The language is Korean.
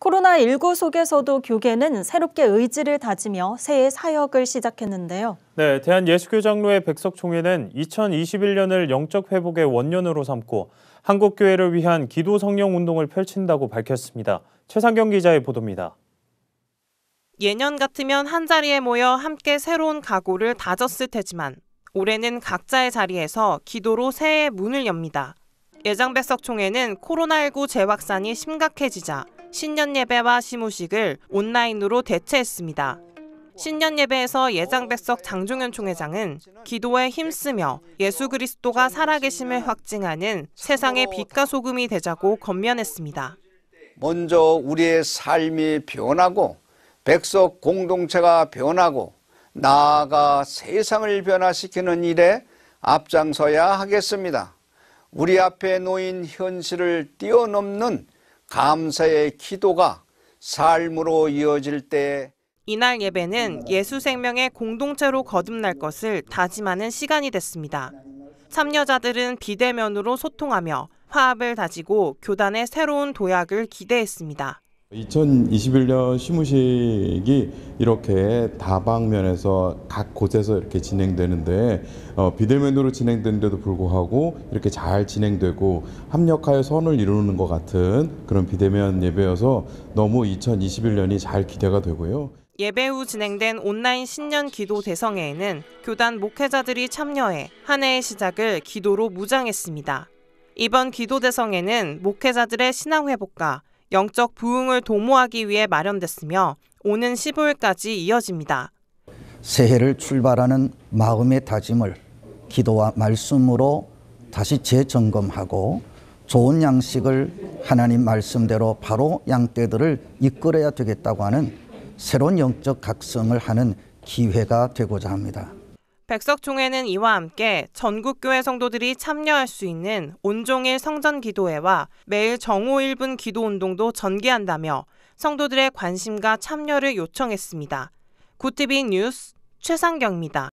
코로나19 속에서도 교계는 새롭게 의지를 다지며 새해 사역을 시작했는데요. 네, 대한예수교장로의 백석 총회는 2021년을 영적 회복의 원년으로 삼고 한국교회를 위한 기도 성령 운동을 펼친다고 밝혔습니다. 최상경 기자의 보도입니다. 예년 같으면 한자리에 모여 함께 새로운 각오를 다졌을 테지만 올해는 각자의 자리에서 기도로 새해 문을 엽니다. 예장백석총회는 코로나19 재확산이 심각해지자 신년 예배와 시무식을 온라인으로 대체했습니다. 신년 예배에서 예장백석 장종현 총회장은 기도에 힘쓰며 예수 그리스도가 살아계심을 확증하는 세상의 빛과 소금이 되자고 건면했습니다. 먼저 우리의 삶이 변하고 백석 공동체가 변하고 나아가 세상을 변화시키는 일에 앞장서야 하겠습니다. 우리 앞에 놓인 현실을 뛰어넘는 감사의 기도가 삶으로 이어질 때 이날 예배는 예수 생명의 공동체로 거듭날 것을 다짐하는 시간이 됐습니다. 참여자들은 비대면으로 소통하며 화합을 다지고 교단의 새로운 도약을 기대했습니다. 2021년 시무식이 이렇게 다방면에서 각 곳에서 이렇게 진행되는데 어, 비대면으로 진행되는데도 불구하고 이렇게 잘 진행되고 합력하여 선을 이루는 것 같은 그런 비대면 예배여서 너무 2021년이 잘 기대가 되고요. 예배 후 진행된 온라인 신년 기도 대성회에는 교단 목회자들이 참여해 한 해의 시작을 기도로 무장했습니다. 이번 기도 대성회는 목회자들의 신앙 회복과 영적 부흥을 도모하기 위해 마련됐으며 오는 15일까지 이어집니다. 새해를 출발하는 마음의 다짐을 기도와 말씀으로 다시 재점검하고 좋은 양식을 하나님 말씀대로 바로 양떼들을 이끌어야 되겠다고 하는 새로운 영적 각성을 하는 기회가 되고자 합니다. 백석총회는 이와 함께 전국교회 성도들이 참여할 수 있는 온종일 성전 기도회와 매일 정오 1분 기도 운동도 전개한다며 성도들의 관심과 참여를 요청했습니다. 구티비 뉴스 최상경입니다.